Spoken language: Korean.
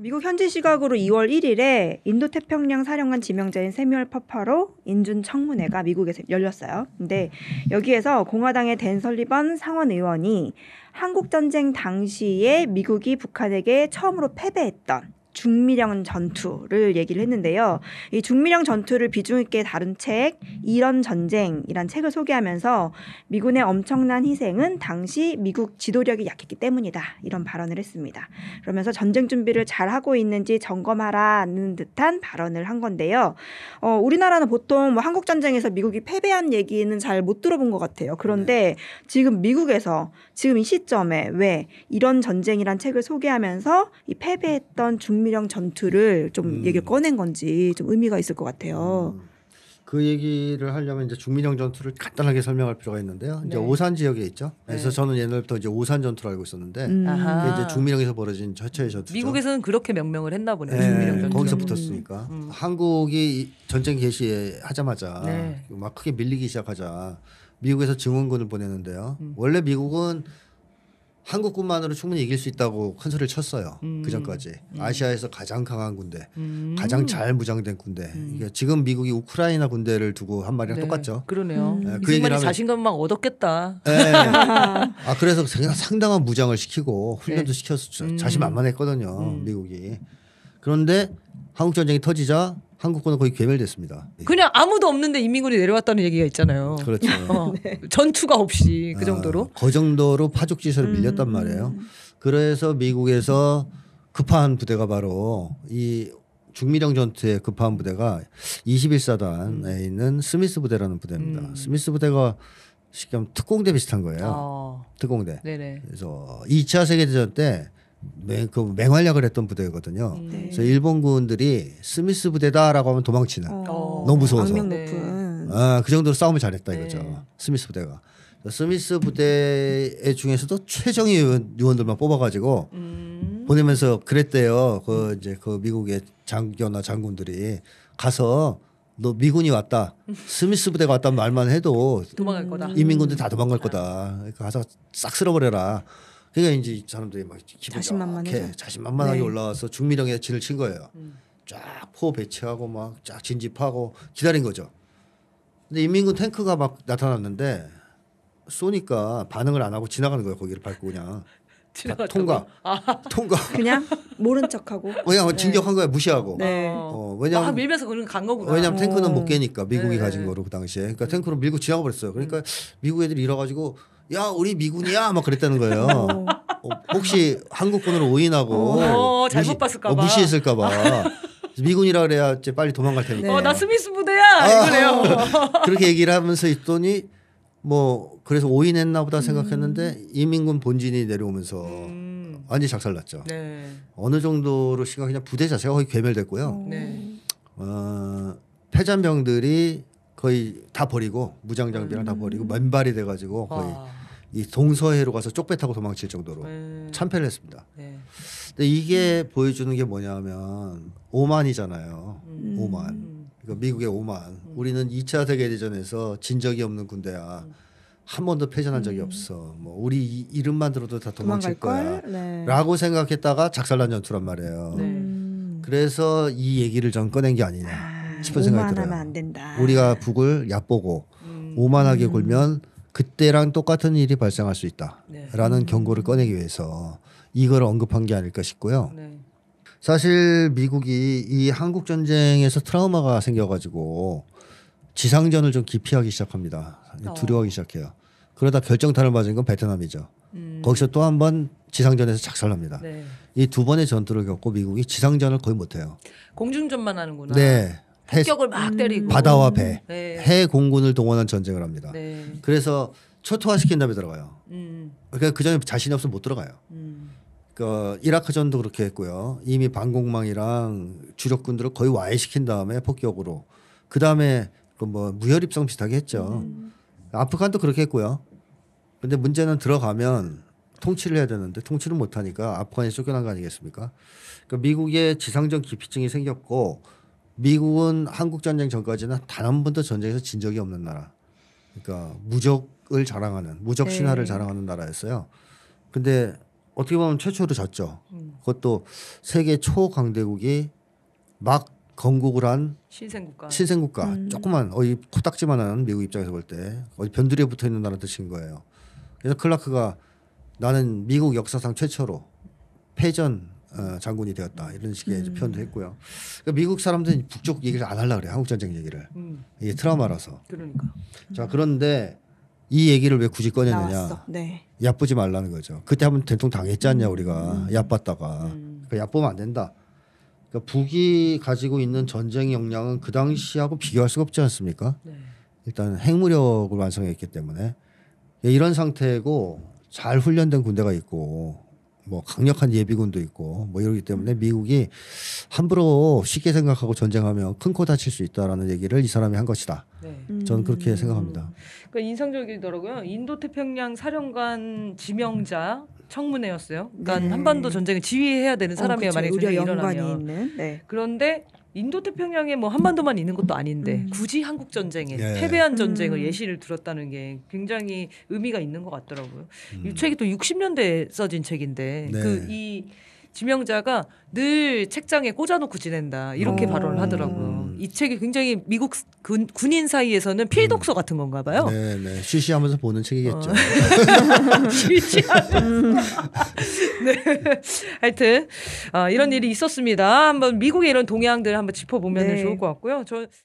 미국 현지 시각으로 2월 1일에 인도 태평양 사령관 지명자인 세뮤얼 퍼파로 인준 청문회가 미국에서 열렸어요. 근데 여기에서 공화당의 댄 설리번 상원 의원이 한국 전쟁 당시에 미국이 북한에게 처음으로 패배했던 중미령 전투를 얘기를 했는데요. 이 중미령 전투를 비중 있게 다룬 책 이런 전쟁이란 책을 소개하면서 미군의 엄청난 희생은 당시 미국 지도력이 약했기 때문이다 이런 발언을 했습니다. 그러면서 전쟁 준비를 잘 하고 있는지 점검하라는 듯한 발언을 한 건데요. 어, 우리나라는 보통 뭐 한국 전쟁에서 미국이 패배한 얘기는 잘 못 들어본 것 같아요. 그런데 네. 지금 미국에서 지금 이 시점에 왜 이런 전쟁이란 책을 소개하면서 이 패배했던 중미 남이랑 전투를 좀 음. 얘기를 꺼낸 건지 좀 의미가 있을 것 같아요. 음. 그 얘기를 하려면 이제 중민영 전투를 간단하게 설명할 필요가 있는데요. 이제 네. 오산 지역에 있죠. 네. 그래서 네. 저는 옛날부터 이제 오산 전투를 알고 있었는데 음. 이제 중민영에서 벌어진 최초의 전투. 미국에서는 그렇게 명명을 했나 보네요. 네. 거기서 음. 붙었으니까 음. 한국이 전쟁 개시하자마자 네. 막 크게 밀리기 시작하자 미국에서 증원군을 보내는데요. 음. 원래 미국은 한국군만으로 충분히 이길 수 있다고 큰 소리를 쳤어요. 음. 그 전까지 음. 아시아에서 가장 강한 군대, 음. 가장 잘 무장된 군대. 음. 이게 지금 미국이 우크라이나 군대를 두고 한 말이랑 네. 똑같죠. 그러네요. 음. 네, 그 얘기를 하면 자신감만 얻었겠다. 네. 아 그래서 상당한 무장을 시키고 훈련도 네. 시켰었죠. 음. 자신만만했거든요. 미국이. 그런데 한국 전쟁이 터지자 한국군은 거의 괴멸됐습니다. 네. 그냥 아무도 없는데 인민군이 내려왔다는 얘기가 있잖아요. 그렇죠. 어, 네. 전투가 없이 그 아, 정도로. 아, 그 정도로 파죽지세로 음. 밀렸단 말이에요. 그래서 미국에서 급한 부대가 바로 이 중미령 전투의 급한 부대가 21사단에 음. 있는 스미스 부대라는 부대입니다. 음. 스미스 부대가 쉽게 하면 특공대 비슷한 거예요. 아. 특공대. 네네. 그래서 2차 세계대전 때 맹그 맹활약을 했던 부대거든요. 음. 네. 그래서 일본 군들이 스미스 부대다라고 하면 도망치는 어. 너무 무서워서. 악명 네. 높은. 아, 그 정도로 싸움을 잘했다 네. 이거죠. 네. 스미스 부대가. 스미스 부대 중에서도 최정희 의원, 들만 뽑아가지고 음. 보내면서 그랬대요. 그 이제 그 미국의 장교나 장군들이 가서 너 미군이 왔다. 스미스 부대가 왔다는 말만 해도 도망갈 거다. 이민군들 다 도망갈 거다. 가서 싹 쓸어버려라. 그러니까 이제 사람들이 막 기분이 자신만만해 자신만만하게 네. 올라와서 중미령에 진을 친 거예요. 음. 쫙포 배치하고 막 쫙 진집하고 기다린 거죠. 근데 인민군 탱크가 막 나타났는데 쏘니까 반응을 안 하고 지나가는 거예요. 거기를 밟고 그냥 통과 아. 통과 그냥 모른 척하고 어, 그냥 네. 진격한 거야 무시하고 네. 어, 왜냐면 밀면서 그런 간 거구나 왜냐면 탱크는 못 깨니까 미국이 네. 가진 거로 그 당시에 그러니까 탱크로 밀고 지나가 버렸어요. 그러니까 음. 미국 애들이 잃어가지고 야 우리 미군이야 막 그랬다는 거예요. 어. 어, 혹시 한국군으로 오인하고 어, 어, 어 잘못 봤을까봐 어, 무시했을까봐 미군이라 그래야 이제 빨리 도망갈 테니까. 네. 어나 스미스 부대야 아, 이거래요. 그렇게 얘기를 하면서 있더니 뭐 그래서 오인했나 보다 생각했는데 음. 이민군 본진이 내려오면서 음. 완전 작살났죠. 네. 어느 정도로 시가 그냥 부대 자체가 거의 괴멸됐고요. 네. 어, 패잔병들이 거의 다 버리고 무장 장비랑 음. 다 버리고 맨발이 돼가지고 거의 와. 이 동서해로 가서 쪽배 타고 도망칠 정도로 네. 참패를 했습니다. 네. 근데 이게 음. 보여주는 게 뭐냐면 오만이잖아요. 음. 오만. 그러니까 미국의 오만. 음. 우리는 2차 세계 대전에서 진 적이 없는 군대야. 음. 한 번도 패전한 적이 음. 없어. 뭐 우리 이름만 들어도 다 도망칠 거야. 네. 라고 생각했다가 작살난 전투란 말이에요. 네. 음. 그래서 이 얘기를 전 꺼낸 게 아니냐 아, 싶은 생각이 들어요. 우리가 북을 얕보고 오만하게 굴면 그때랑 똑같은 일이 발생할 수 있다라는 네. 음. 경고를 꺼내기 위해서 이걸 언급한 게 아닐까 싶고요. 네. 사실 미국이 이 한국 전쟁에서 트라우마가 생겨가지고 지상전을 좀 기피하기 시작합니다. 어. 두려워하기 시작해요. 그러다 결정타를 맞은 건 베트남이죠. 음. 거기서 또 한 번 지상전에서 작살납니다. 네. 이두 번의 전투를 겪고 미국이 지상전을 거의 못해요. 공중전만 하는구나. 네. 폭격을 막 음. 때리고 바다와 배, 네. 해 공군을 동원한 전쟁을 합니다. 네. 그래서 초토화시킨 다음에 들어가요. 음. 그러니까 그 전에 자신이 없으면 못 들어가요. 음. 그 이라크전도 그렇게 했고요. 이미 반공망이랑 주력군들을 거의 와해시킨 다음에 폭격으로 그 다음에 그 뭐 무혈 입성 비슷하게 했죠. 음. 아프간도 그렇게 했고요. 근데 문제는 들어가면 통치를 해야 되는데 통치를 못하니까 아프간이 쫓겨난 거 아니겠습니까? 그러니까 미국의 지상적 기피증이 생겼고 미국은 한국 전쟁 전까지는 단 한 번도 전쟁에서 진 적이 없는 나라. 그러니까 무적을 자랑하는 무적 신화를 네. 자랑하는 나라였어요. 근데 어떻게 보면 최초로 졌죠. 그것도 세계 초강대국이 막 건국을 한 신생국가. 신생국가. 음. 조그만 어이 코딱지만한 미국 입장에서 볼 때 어디 변두리에 붙어 있는 나라 뜻인 거예요. 그래서 클라크가 나는 미국 역사상 최초로 패전 어, 장군이 되었다 이런 식의 음. 표현도 했고요. 그러니까 미국 사람들은 북쪽 얘기를 안 하려 그래 한국 전쟁 얘기를 음. 이게 트라우마라서. 그러니까. 자 그런데 이 얘기를 왜 굳이 꺼내느냐? 네. 얕보지 말라는 거죠. 그때 한번 대통 당했지 않냐 음. 우리가 음. 얕봤다가 음. 그러니까 얕보면 안 된다. 그러니까 북이 가지고 있는 전쟁 역량은 그 당시하고 비교할 수가 없지 않습니까? 네. 일단 핵무력을 완성했기 때문에 이런 상태고 잘 훈련된 군대가 있고 뭐 강력한 예비군도 있고 뭐 이러기 때문에 미국이 함부로 쉽게 생각하고 전쟁하면 큰 코 다칠 수 있다라는 얘기를 이 사람이 한 것이다. 네. 저는 그렇게 생각합니다. 그 인상적이더라고요. 인도 태평양 사령관 지명자 청문회였어요. 그러니까 네. 한반도 전쟁을 지휘해야 되는 사람이야 어, 그렇죠. 만약 전쟁이 일어나면. 있는. 네. 그런데 인도 태평양에 뭐 한반도만 있는 것도 아닌데 음. 굳이 한국 전쟁에 예. 패배한 전쟁을 음. 예시를 들었다는 게 굉장히 의미가 있는 것 같더라고요. 음. 이 책이 또 60년대에 써진 책인데 네. 그이 지명자가 늘 책장에 꽂아놓고 지낸다 이렇게 발언을 하더라고요. 이 책이 굉장히 미국 군, 군인 사이에서는 필독서 음. 같은 건가 봐요. 네, 네. 쉬쉬하면서 보는 책이겠죠. 쉬쉬하면서. 어. 네. 하여튼 어, 이런 음. 일이 있었습니다. 한번 미국의 이런 동향들 한번 짚어보면 네. 좋을 것 같고요. 저